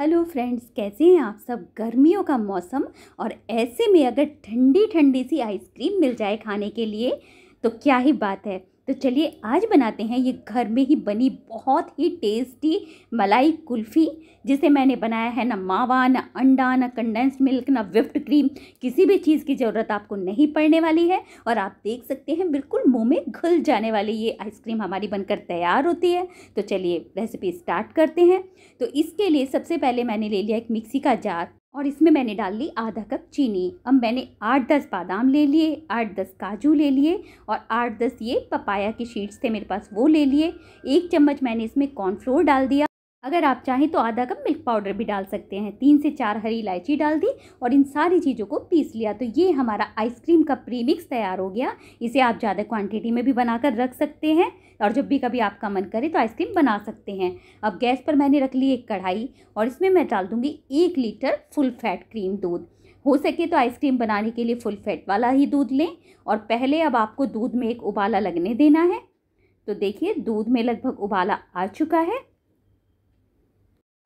hello friends कैसे हैं आप सब गर्मियों का मौसम और ऐसे में अगर ठंडी ठंडी सी आइसक्रीम मिल जाए खाने के लिए तो क्या ही बात है तो चलिए आज बनाते हैं ये घर में ही बनी बहुत ही टेस्टी मलाई कुल्फ़ी जिसे मैंने बनाया है ना मावा ना अंडा ना कंडेंस्ड मिल्क ना विफ्ट क्रीम किसी भी चीज़ की ज़रूरत आपको नहीं पड़ने वाली है और आप देख सकते हैं बिल्कुल मुंह में घुल जाने वाली ये आइसक्रीम हमारी बनकर तैयार होती है तो चलिए रेसिपी स्टार्ट करते हैं तो इसके लिए सबसे पहले मैंने ले लिया एक मिक्सी का जार और इसमें मैंने डाल ली आधा कप चीनी अब मैंने आठ दस बादाम ले लिए आठ दस काजू ले लिए और आठ दस ये पपाया के शीट्स थे मेरे पास वो ले लिए एक चम्मच मैंने इसमें कॉर्नफ्लोर डाल दिया अगर आप चाहें तो आधा कप मिल्क पाउडर भी डाल सकते हैं तीन से चार हरी इलायची डाल दी और इन सारी चीज़ों को पीस लिया तो ये हमारा आइसक्रीम का प्री मिक्स तैयार हो गया इसे आप ज़्यादा क्वांटिटी में भी बनाकर रख सकते हैं और जब भी कभी आपका मन करे तो आइसक्रीम बना सकते हैं अब गैस पर मैंने रख ली एक कढ़ाई और इसमें मैं डाल दूँगी एक लीटर फुल फैट क्रीम दूध हो सके तो आइसक्रीम बनाने के लिए फुल फैट वाला ही दूध लें और पहले अब आपको दूध में एक उबाला लगने देना है तो देखिए दूध में लगभग उबाला आ चुका है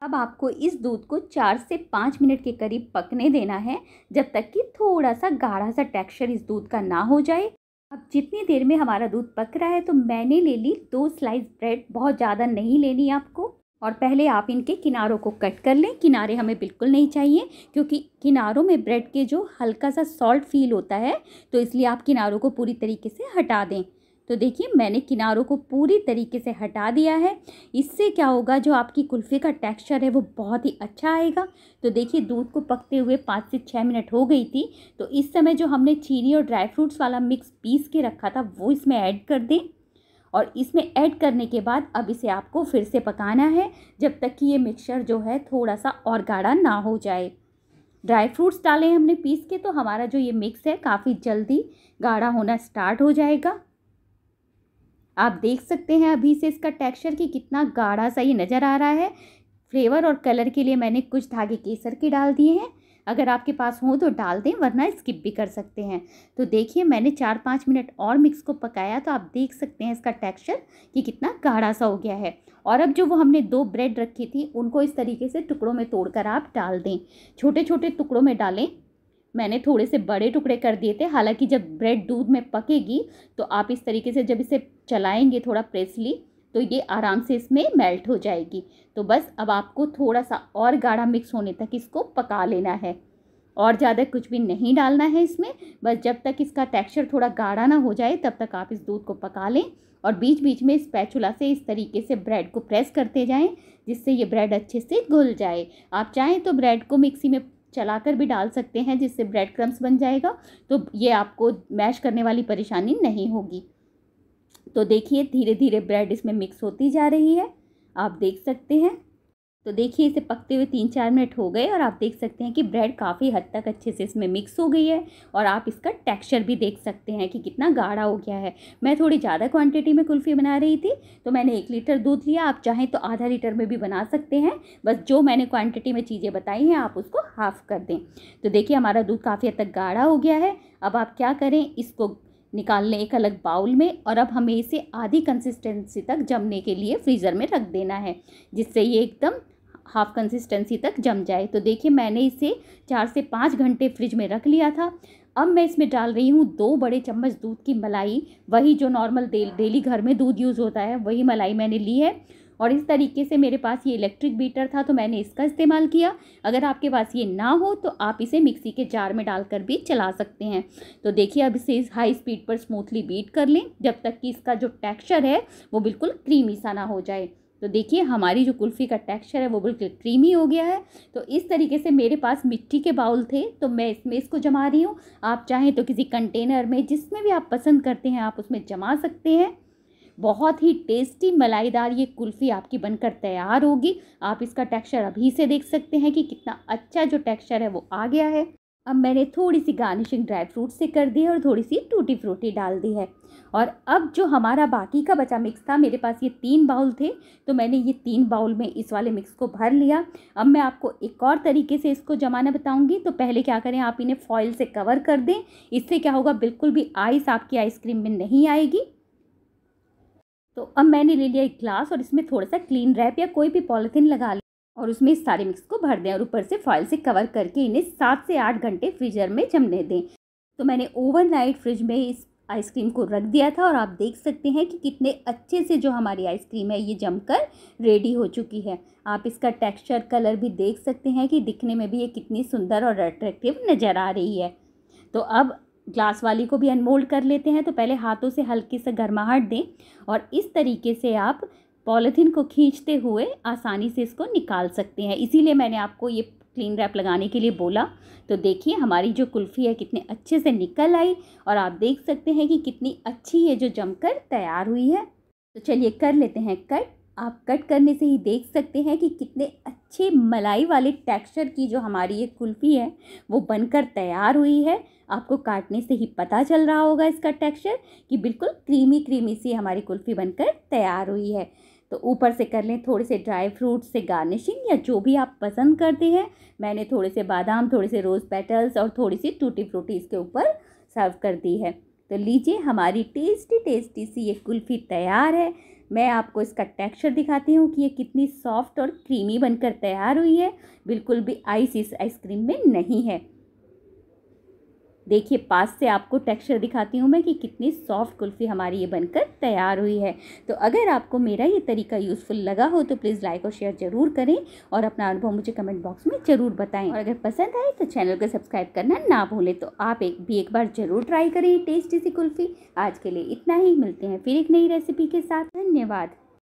अब आपको इस दूध को चार से पाँच मिनट के करीब पकने देना है जब तक कि थोड़ा सा गाढ़ा सा टेक्सचर इस दूध का ना हो जाए अब जितनी देर में हमारा दूध पक रहा है तो मैंने ले ली दो स्लाइस ब्रेड बहुत ज़्यादा नहीं लेनी आपको और पहले आप इनके किनारों को कट कर लें किनारे हमें बिल्कुल नहीं चाहिए क्योंकि किनारों में ब्रेड के जो हल्का सा सॉल्ट फील होता है तो इसलिए आप किनारों को पूरी तरीके से हटा दें तो देखिए मैंने किनारों को पूरी तरीके से हटा दिया है इससे क्या होगा जो आपकी कुल्फ़ी का टेक्सचर है वो बहुत ही अच्छा आएगा तो देखिए दूध को पकते हुए पाँच से छः मिनट हो गई थी तो इस समय जो हमने चीनी और ड्राई फ्रूट्स वाला मिक्स पीस के रखा था वो इसमें ऐड कर दें और इसमें ऐड करने के बाद अब इसे आपको फिर से पकाना है जब तक कि ये मिक्सचर जो है थोड़ा सा और गाढ़ा ना हो जाए ड्राई फ्रूट्स डाले हमने पीस के तो हमारा जो ये मिक्स है काफ़ी जल्दी गाढ़ा होना स्टार्ट हो जाएगा आप देख सकते हैं अभी से इसका टेक्सचर कि कितना गाढ़ा सा ये नज़र आ रहा है फ्लेवर और कलर के लिए मैंने कुछ धागे केसर के डाल दिए हैं अगर आपके पास हो तो डाल दें वरना स्किप भी कर सकते हैं तो देखिए मैंने चार पाँच मिनट और मिक्स को पकाया तो आप देख सकते हैं इसका टेक्सचर कि कितना गाढ़ा सा हो गया है और अब जो वो हमने दो ब्रेड रखी थी उनको इस तरीके से टुकड़ों में तोड़कर आप डाल दें छोटे छोटे टुकड़ों में डालें मैंने थोड़े से बड़े टुकड़े कर दिए थे हालांकि जब ब्रेड दूध में पकेगी तो आप इस तरीके से जब इसे चलाएंगे थोड़ा प्रेसली तो ये आराम से इसमें मेल्ट हो जाएगी तो बस अब आपको थोड़ा सा और गाढ़ा मिक्स होने तक इसको पका लेना है और ज़्यादा कुछ भी नहीं डालना है इसमें बस जब तक इसका टेक्सचर थोड़ा गाढ़ा ना हो जाए तब तक आप इस दूध को पका लें और बीच बीच में इस पैचुला से इस तरीके से ब्रेड को प्रेस करते जाएं जिससे ये ब्रेड अच्छे से घुल जाए आप चाहें तो ब्रेड को मिक्सी में चलाकर भी डाल सकते हैं जिससे ब्रेड क्रम्स बन जाएगा तो ये आपको मैश करने वाली परेशानी नहीं होगी तो देखिए धीरे धीरे ब्रेड इसमें मिक्स होती जा रही है आप देख सकते हैं तो देखिए इसे पकते हुए तीन चार मिनट हो गए और आप देख सकते हैं कि ब्रेड काफ़ी हद तक अच्छे से इसमें मिक्स हो गई है और आप इसका टेक्सचर भी देख सकते हैं कि कितना गाढ़ा हो गया है मैं थोड़ी ज़्यादा क्वांटिटी में कुल्फ़ी बना रही थी तो मैंने एक लीटर दूध लिया आप चाहें तो आधा लीटर में भी बना सकते हैं बस जो मैंने क्वान्टिटी में चीज़ें बताई हैं आप उसको हाफ़ कर दें तो देखिए हमारा दूध काफ़ी हद तक गाढ़ा हो गया है अब आप क्या करें इसको निकाल लें एक अलग बाउल में और अब हमें इसे आधी कंसिस्टेंसी तक जमने के लिए फ्रीज़र में रख देना है जिससे ये एकदम हाफ़ कंसिस्टेंसी तक जम जाए तो देखिए मैंने इसे चार से पाँच घंटे फ्रिज में रख लिया था अब मैं इसमें डाल रही हूँ दो बड़े चम्मच दूध की मलाई वही जो नॉर्मल डेली घर में दूध यूज़ होता है वही मलाई मैंने ली है और इस तरीके से मेरे पास ये इलेक्ट्रिक बीटर था तो मैंने इसका इस्तेमाल किया अगर आपके पास ये ना हो तो आप इसे मिक्सी के जार में डालकर भी चला सकते हैं तो देखिए अब इसे हाई स्पीड पर स्मूथली बीट कर लें जब तक कि इसका जो टेक्सचर है वो बिल्कुल क्रीमी सा ना हो जाए तो देखिए हमारी जो कुल्फ़ी का टेक्सचर है वो बिल्कुल क्रीमी हो गया है तो इस तरीके से मेरे पास मिट्टी के बाउल थे तो मैं इसमें इसको जमा रही हूँ आप चाहें तो किसी कंटेनर में जिसमें भी आप पसंद करते हैं आप उसमें जमा सकते हैं बहुत ही टेस्टी मलाईदार ये कुल्फ़ी आपकी बनकर तैयार होगी आप इसका टेक्सचर अभी से देख सकते हैं कि कितना अच्छा जो टेक्सचर है वो आ गया है अब मैंने थोड़ी सी गार्निशिंग ड्राई फ्रूट से कर दी है और थोड़ी सी टूटी फ्रूटी डाल दी है और अब जो हमारा बाकी का बचा मिक्स था मेरे पास ये तीन बाउल थे तो मैंने ये तीन बाउल में इस वाले मिक्स को भर लिया अब मैं आपको एक और तरीके से इसको जमाना बताऊंगी तो पहले क्या करें आप इन्हें फॉयल से कवर कर दें इससे क्या होगा बिल्कुल भी आइस आपकी आइसक्रीम में नहीं आएगी तो अब मैंने ले लिया एक ग्लास और इसमें थोड़ा सा क्लीन रैप या कोई भी पॉलीथीन लगा और उसमें इस सारे मिक्स को भर दें और ऊपर से फॉइल से कवर करके इन्हें सात से आठ घंटे फ्रीजर में जमने दें तो मैंने ओवरनाइट फ्रिज में इस आइसक्रीम को रख दिया था और आप देख सकते हैं कि कितने अच्छे से जो हमारी आइसक्रीम है ये जमकर रेडी हो चुकी है आप इसका टेक्सचर कलर भी देख सकते हैं कि दिखने में भी ये कितनी सुंदर और अट्रैक्टिव नज़र आ रही है तो अब ग्लास वाली को भी अनमोल्ड कर लेते हैं तो पहले हाथों से हल्की से गर्माहट दें और इस तरीके से आप पॉलीथीन को खींचते हुए आसानी से इसको निकाल सकते हैं इसीलिए मैंने आपको ये क्लीन रैप लगाने के लिए बोला तो देखिए हमारी जो कुल्फ़ी है कितने अच्छे से निकल आई और आप देख सकते हैं कि कितनी अच्छी ये जो जमकर तैयार हुई है तो चलिए कर लेते हैं कट आप कट करने से ही देख सकते हैं कि कितने अच्छे मलाई वाले टेक्सचर की जो हमारी ये कुल्फ़ी है वो बनकर तैयार हुई है आपको काटने से ही पता चल रहा होगा इसका टेक्सचर कि बिल्कुल क्रीमी क्रीमी सी हमारी कुल्फ़ी बनकर तैयार हुई है तो ऊपर से कर लें थोड़े से ड्राई फ्रूट से गार्निशिंग या जो भी आप पसंद करते हैं मैंने थोड़े से बादाम थोड़े से रोज़ पेटल्स और थोड़ी सी टूटी फ्रूटी इसके ऊपर सर्व कर दी है तो लीजिए हमारी टेस्टी टेस्टी सी ये कुल्फ़ी तैयार है मैं आपको इसका टेक्सचर दिखाती हूँ कि ये कितनी सॉफ्ट और क्रीमी बनकर तैयार हुई है बिल्कुल भी आइस इस आइसक्रीम में नहीं है देखिए पास से आपको टेक्सचर दिखाती हूँ मैं कि कितनी सॉफ्ट कुल्फ़ी हमारी ये बनकर तैयार हुई है तो अगर आपको मेरा ये तरीका यूज़फुल लगा हो तो प्लीज़ लाइक और शेयर ज़रूर करें और अपना अनुभव मुझे कमेंट बॉक्स में ज़रूर बताएं और अगर पसंद आए तो चैनल को सब्सक्राइब करना ना भूलें तो आप एक भी एक बार ज़रूर ट्राई करें टेस्टी सी कुल्फ़ी आज के लिए इतना ही मिलते हैं फिर एक नई रेसिपी के साथ धन्यवाद